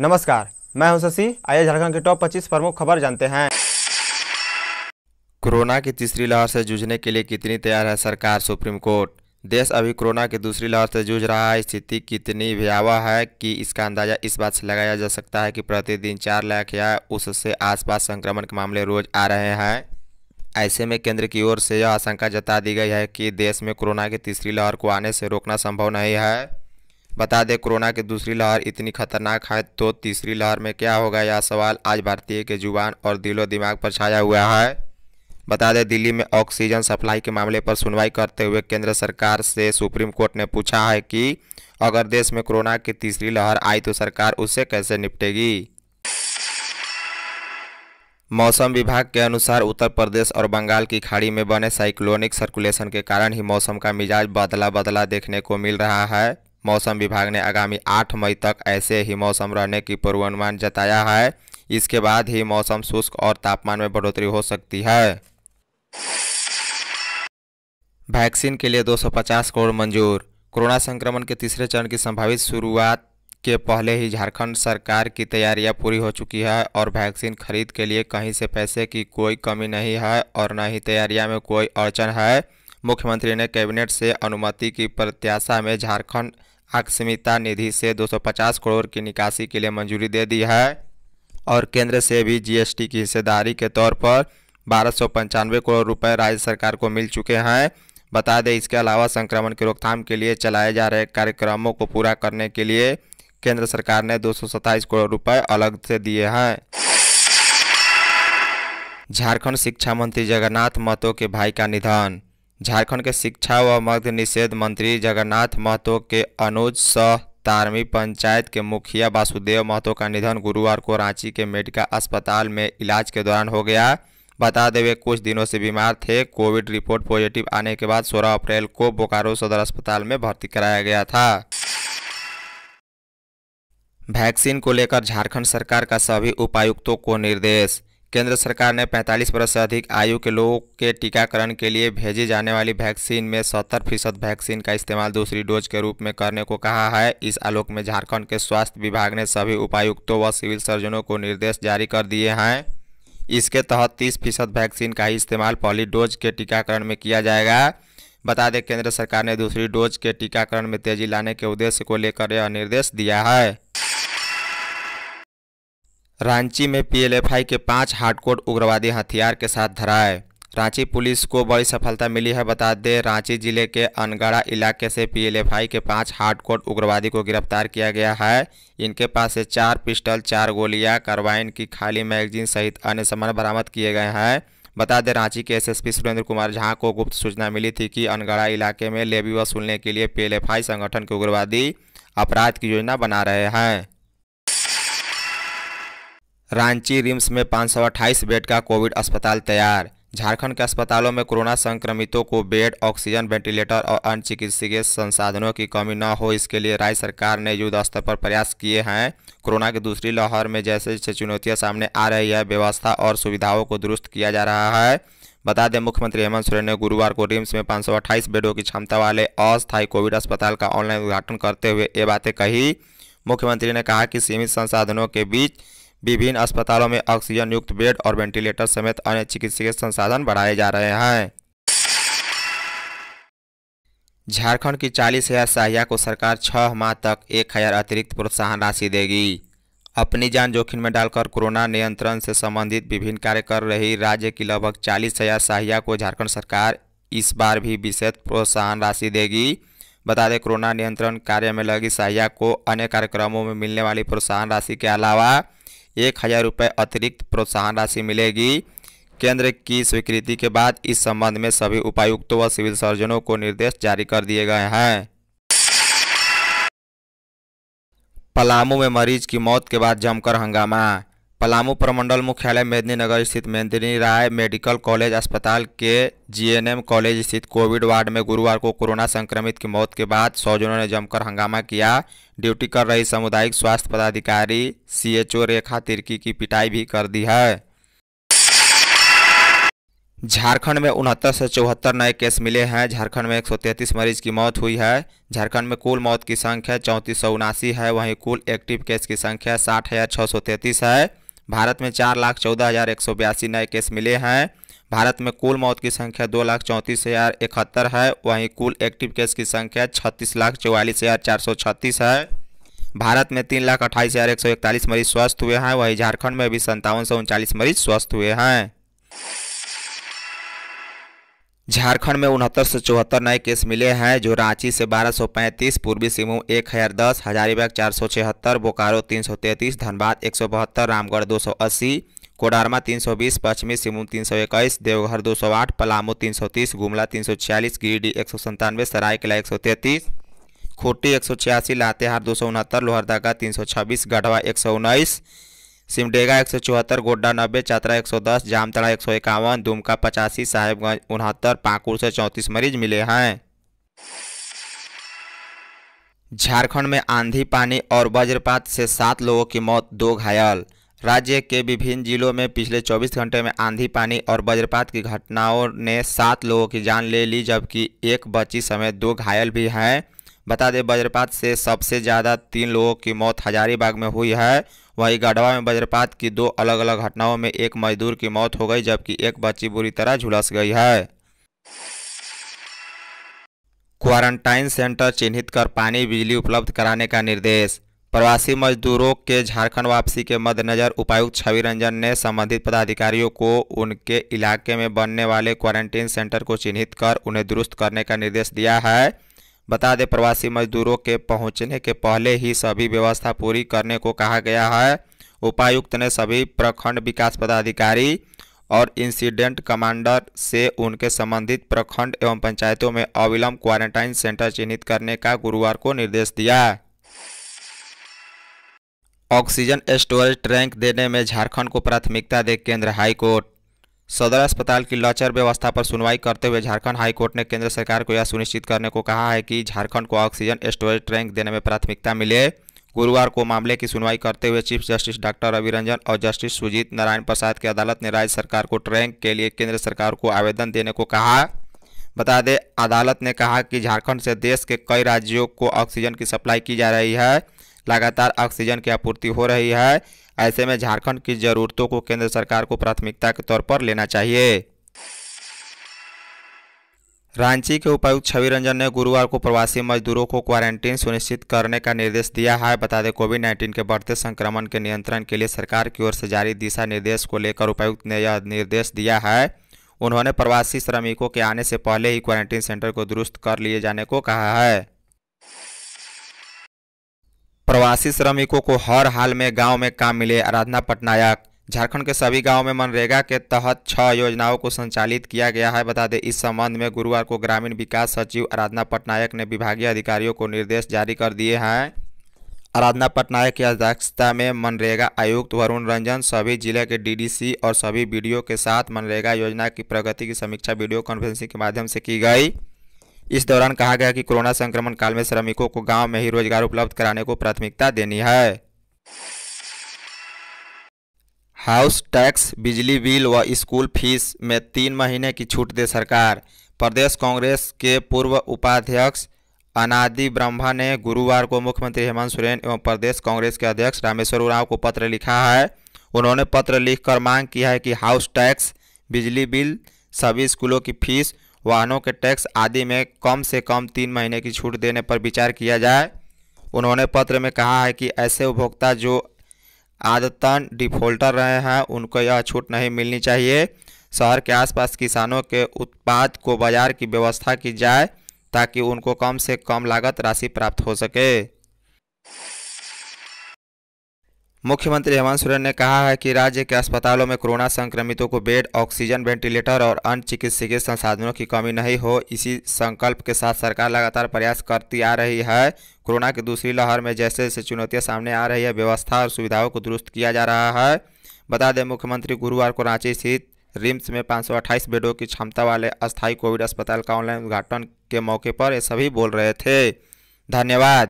नमस्कार मैं हूं शशि आइए झारखंड के टॉप 25 प्रमुख खबर जानते हैं कोरोना की तीसरी लहर से जूझने के लिए कितनी तैयार है सरकार सुप्रीम कोर्ट देश अभी कोरोना की दूसरी लहर से जूझ रहा है स्थिति कितनी भयावह है कि इसका अंदाजा इस बात से लगाया जा सकता है कि प्रतिदिन चार लाख या उससे आसपास संक्रमण के मामले रोज आ रहे हैं ऐसे में केंद्र की ओर से यह आशंका जता दी गई है कि देश में कोरोना की तीसरी लहर को आने से रोकना संभव नहीं है बता दें कोरोना की दूसरी लहर इतनी खतरनाक है तो तीसरी लहर में क्या होगा यह सवाल आज भारतीय के जुबान और दिलो दिमाग पर छाया हुआ है बता दें दिल्ली में ऑक्सीजन सप्लाई के मामले पर सुनवाई करते हुए केंद्र सरकार से सुप्रीम कोर्ट ने पूछा है कि अगर देश में कोरोना की तीसरी लहर आई तो सरकार उससे कैसे निपटेगी मौसम विभाग के अनुसार उत्तर प्रदेश और बंगाल की खाड़ी में बने साइक्लोनिक सर्कुलेशन के कारण ही मौसम का मिजाज बदला बदला देखने को मिल रहा है मौसम विभाग ने आगामी 8 मई तक ऐसे ही मौसम रहने की पूर्वानुमान जताया है इसके बाद ही मौसम शुष्क और तापमान में बढ़ोतरी हो सकती है वैक्सीन के लिए 250 करोड़ मंजूर कोरोना संक्रमण के तीसरे चरण की संभावित शुरुआत के पहले ही झारखंड सरकार की तैयारियां पूरी हो चुकी है और वैक्सीन खरीद के लिए कहीं से पैसे की कोई कमी नहीं है और न ही तैयारियां में कोई अड़चन है मुख्यमंत्री ने कैबिनेट से अनुमति की प्रत्याशा में झारखंड अक्षमिता निधि से 250 करोड़ की निकासी के लिए मंजूरी दे दी है और केंद्र से भी जीएसटी की हिस्सेदारी के तौर पर बारह करोड़ रुपए राज्य सरकार को मिल चुके हैं बता दें इसके अलावा संक्रमण की रोकथाम के लिए चलाए जा रहे कार्यक्रमों को पूरा करने के लिए केंद्र सरकार ने दो करोड़ रुपये अलग से दिए हैं झारखंड शिक्षा मंत्री जगन्नाथ महतो के भाई का निधन झारखंड के शिक्षा व मध्य निषेध मंत्री जगन्नाथ महतो के अनुज सह तारमी पंचायत के मुखिया वासुदेव महतो का निधन गुरुवार को रांची के मेडिकल अस्पताल में इलाज के दौरान हो गया बता दें वे कुछ दिनों से बीमार थे कोविड रिपोर्ट पॉजिटिव आने के बाद 16 अप्रैल को बोकारो सदर अस्पताल में भर्ती कराया गया था वैक्सीन को लेकर झारखंड सरकार का सभी उपायुक्तों को निर्देश केंद्र सरकार ने 45 वर्ष से अधिक आयु के लोगों के टीकाकरण के लिए भेजी जाने वाली वैक्सीन में 70 फीसद वैक्सीन का इस्तेमाल दूसरी डोज के रूप में करने को कहा है इस आलोक में झारखंड के स्वास्थ्य विभाग ने सभी उपायुक्तों व सिविल सर्जनों को निर्देश जारी कर दिए हैं इसके तहत तीस फीसद वैक्सीन का इस्तेमाल पहली डोज के टीकाकरण में किया जाएगा बता दें केंद्र सरकार ने दूसरी डोज के टीकाकरण में तेजी लाने के उद्देश्य को लेकर यह निर्देश दिया है रांची में पीएलएफआई के पांच हार्डकोर उग्रवादी हथियार के साथ धराए रांची पुलिस को बड़ी सफलता मिली है बता दें रांची जिले के अनगढ़ा इलाके से पीएलएफआई के पांच हार्डकोड उग्रवादी को गिरफ्तार किया गया है इनके पास से चार पिस्टल चार गोलियां कार्बाइन की खाली मैगजीन सहित अन्य सामान बरामद किए गए हैं बता दें रांची के एसएसपी सुरेंद्र कुमार झा को गुप्त सूचना मिली थी कि अनगढ़ा इलाके में लेवी वसूलने के लिए पी संगठन के उग्रवादी अपराध की योजना बना रहे हैं रांची रिम्स में पाँच सौ अट्ठाईस बेड का कोविड अस्पताल तैयार झारखंड के अस्पतालों में कोरोना संक्रमितों को बेड ऑक्सीजन वेंटिलेटर और अन्य चिकित्सकीय संसाधनों की कमी न हो इसके लिए राज्य सरकार ने युद्ध स्तर पर प्रयास किए हैं कोरोना की दूसरी लहर में जैसे जैसे चुनौतियाँ सामने आ रही है व्यवस्था और सुविधाओं को दुरुस्त किया जा रहा है बता दें मुख्यमंत्री हेमंत सोरेन ने गुरुवार को रिम्स में पाँच बेडों की क्षमता वाले अस्थायी कोविड अस्पताल का ऑनलाइन उद्घाटन करते हुए ये बातें कही मुख्यमंत्री ने कहा कि सीमित संसाधनों के बीच विभिन्न अस्पतालों में ऑक्सीजन युक्त बेड और वेंटिलेटर समेत अन्य चिकित्सीय संसाधन बढ़ाए जा रहे हैं झारखंड की चालीस हजार सहाया को सरकार छह माह तक एक हजार अतिरिक्त प्रोत्साहन राशि देगी अपनी जान जोखिम में डालकर कोरोना नियंत्रण से संबंधित विभिन्न कार्य कर रही राज्य की लगभग चालीस हजार सहाया को झारखंड सरकार इस बार भी विशेष प्रोत्साहन राशि देगी बता दें कोरोना नियंत्रण कार्य में लगी सहाया को अन्य कार्यक्रमों में मिलने वाली प्रोत्साहन राशि के अलावा एक हज़ार रुपये अतिरिक्त प्रोत्साहन राशि मिलेगी केंद्र की स्वीकृति के बाद इस संबंध में सभी उपायुक्तों व सिविल सर्जनों को निर्देश जारी कर दिए गए हैं पलामू में मरीज की मौत के बाद जमकर हंगामा पलामू प्रमंडल मुख्यालय मेदिनी नगर स्थित मेदिनी राय मेडिकल कॉलेज अस्पताल के जीएनएम कॉलेज स्थित कोविड वार्ड में गुरुवार को कोरोना संक्रमित की मौत के बाद सौजनों ने जमकर हंगामा किया ड्यूटी कर रही सामुदायिक स्वास्थ्य पदाधिकारी सीएचओ रेखा तिर्की की पिटाई भी कर दी है झारखंड में उनहत्तर से चौहत्तर नए केस मिले हैं झारखंड में एक मरीज की मौत हुई है झारखंड में कुल मौत की संख्या चौंतीस है वहीं कुल एक्टिव केस की संख्या साठ है भारत में चार लाख चौदह हज़ार एक सौ बयासी नए केस मिले हैं भारत में कुल मौत की संख्या दो लाख चौंतीस हज़ार इकहत्तर है वहीं कुल एक्टिव केस की संख्या छत्तीस लाख चौवालीस हज़ार चार सौ छत्तीस है भारत में तीन लाख अट्ठाईस हज़ार एक सौ इकतालीस मरीज स्वस्थ हुए हैं वहीं झारखंड में भी संतावन सौ उनचालीस मरीज स्वस्थ हुए हैं झारखंड में उनहत्तर सौ चौहत्तर नए केस मिले हैं जो रांची से बारह सौ पैंतीस पूर्वी सिंहभूम एक हज़ार दस हजारीबाग चार सौ छिहत्तर बोकारो तीन सौ तैंतीस धनबाद एक सौ बहत्तर रामगढ़ दो सौ अस्सी कोडारमा तीन सौ बीस पश्चिमी सिंहभूम तीन सौ इक्कीस देवघर दो सौ आठ पलामू तीन सौ तीस गुमला तीन सौ छियालीस गिरिडीह एक सौ संतानवे सरायकला एक सौ तैंतीस खूंटी एक सौ छियासी लातेहार दो सौ उनहत्तर लोहरदगा तीन सौ छब्बीस गढ़वा एक सौ उन्नीस सिमडेगा एक सौ चौहत्तर गोड्डा नब्बे चतरा एक सौ दस जामतड़ा एक सौ इक्यावन दुमका पचासी साहेबगंज उनहत्तर पाकुड़ से चौंतीस मरीज मिले हैं झारखंड में आंधी पानी और वज्रपात से सात लोगों की मौत दो घायल राज्य के विभिन्न जिलों में पिछले 24 घंटे में आंधी पानी और वज्रपात की घटनाओं ने सात लोगों की जान ले ली जबकि एक बच्ची समेत दो घायल भी हैं बता दें वज्रपात से सबसे ज़्यादा तीन लोगों की मौत हजारीबाग में हुई है वहीं गढ़वा में वज्रपात की दो अलग अलग घटनाओं में एक मजदूर की मौत हो गई जबकि एक बच्ची बुरी तरह झुलस गई है क्वारंटाइन सेंटर चिन्हित कर पानी बिजली उपलब्ध कराने का निर्देश प्रवासी मजदूरों के झारखंड वापसी के मद्देनज़र उपायुक्त छवि रंजन ने संबंधित पदाधिकारियों को उनके इलाके में बनने वाले क्वारंटीन सेंटर को चिन्हित कर उन्हें दुरुस्त करने का निर्देश दिया है बता दें प्रवासी मजदूरों के पहुंचने के पहले ही सभी व्यवस्था पूरी करने को कहा गया है उपायुक्त ने सभी प्रखंड विकास पदाधिकारी और इंसिडेंट कमांडर से उनके संबंधित प्रखंड एवं पंचायतों में अविलंब क्वारंटाइन सेंटर चिन्हित करने का गुरुवार को निर्देश दिया ऑक्सीजन स्टोरेज टैंक देने में झारखंड को प्राथमिकता दे केंद्र हाईकोर्ट सदर अस्पताल की लचर व्यवस्था पर सुनवाई करते हुए झारखंड हाईकोर्ट ने केंद्र सरकार को यह सुनिश्चित करने को कहा है कि झारखंड को ऑक्सीजन स्टोरेज टैंक देने में प्राथमिकता मिले गुरुवार को मामले की सुनवाई करते हुए chief justice doctor Ravi Ranjan और जस्टिस सुजीत नारायण प्रसाद की अदालत ने राज्य सरकार को ट्रैंक के लिए केंद्र सरकार को आवेदन देने को कहा बता दें अदालत ने कहा कि झारखंड से देश के कई राज्यों को ऑक्सीजन की सप्लाई की जा रही है लगातार ऑक्सीजन की आपूर्ति हो रही है ऐसे में झारखंड की जरूरतों को केंद्र सरकार को प्राथमिकता के तौर पर लेना चाहिए रांची के उपायुक्त छवि रंजन ने गुरुवार को प्रवासी मजदूरों को क्वारंटीन सुनिश्चित करने का निर्देश दिया है बता दें कोविड 19 के बढ़ते संक्रमण के नियंत्रण के लिए सरकार की ओर से जारी दिशा निर्देश को लेकर उपायुक्त ने यह निर्देश दिया है उन्होंने प्रवासी श्रमिकों के आने से पहले ही क्वारंटीन सेंटर को दुरुस्त कर लिए जाने को कहा है प्रवासी श्रमिकों को हर हाल में गांव में काम मिले आराधना पटनायक झारखंड के सभी गांव में मनरेगा के तहत छह योजनाओं को संचालित किया गया है बता दें इस संबंध में गुरुवार को ग्रामीण विकास सचिव आराधना पटनायक ने विभागीय अधिकारियों को निर्देश जारी कर दिए हैं आराधना पटनायक की अध्यक्षता में मनरेगा आयुक्त वरुण रंजन सभी जिले के डीडीसी और सभी वीडियो के साथ मनरेगा योजना की प्रगति की समीक्षा वीडियो कॉन्फ्रेंसिंग के माध्यम से की गई इस दौरान कहा गया कि कोरोना संक्रमण काल में श्रमिकों को गांव में ही रोजगार उपलब्ध कराने को प्राथमिकता देनी है हाउस टैक्स बिजली बिल व स्कूल फीस में तीन महीने की छूट दे सरकार प्रदेश कांग्रेस के पूर्व उपाध्यक्ष अनादि ब्रह्मा ने गुरुवार को मुख्यमंत्री हेमंत सोरेन एवं प्रदेश कांग्रेस के अध्यक्ष रामेश्वर उराव को पत्र लिखा है उन्होंने पत्र लिखकर मांग की है कि हाउस टैक्स बिजली बिल सभी स्कूलों की फीस वाहनों के टैक्स आदि में कम से कम तीन महीने की छूट देने पर विचार किया जाए उन्होंने पत्र में कहा है कि ऐसे उपभोक्ता जो आदतन डिफॉल्टर रहे हैं उनको यह छूट नहीं मिलनी चाहिए शहर के आसपास किसानों के उत्पाद को बाजार की व्यवस्था की जाए ताकि उनको कम से कम लागत राशि प्राप्त हो सके मुख्यमंत्री हेमंत सोरेन ने कहा है कि राज्य के अस्पतालों में कोरोना संक्रमितों को बेड ऑक्सीजन वेंटिलेटर और अन्य चिकित्सकीय संसाधनों की कमी नहीं हो इसी संकल्प के साथ सरकार लगातार प्रयास करती आ रही है कोरोना की दूसरी लहर में जैसे जैसे चुनौतियां सामने आ रही है व्यवस्था और सुविधाओं को दुरुस्त किया जा रहा है बता दें मुख्यमंत्री गुरुवार को रांची स्थित रिम्स में पाँच बेडों की क्षमता वाले अस्थायी कोविड अस्पताल का ऑनलाइन उद्घाटन के मौके पर ये सभी बोल रहे थे धन्यवाद